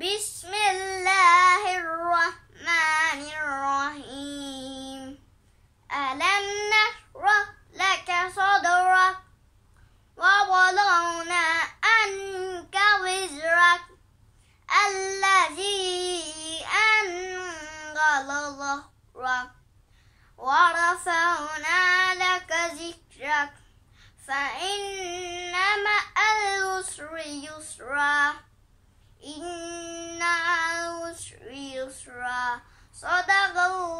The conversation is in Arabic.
بسم الله الرحمن الرحيم ألم نشرح لك صدرك ووضعنا عنك وزرك الذي أنقض ظهرك ورفعنا لك ذكرك فإن مأ So that Sadaqallah.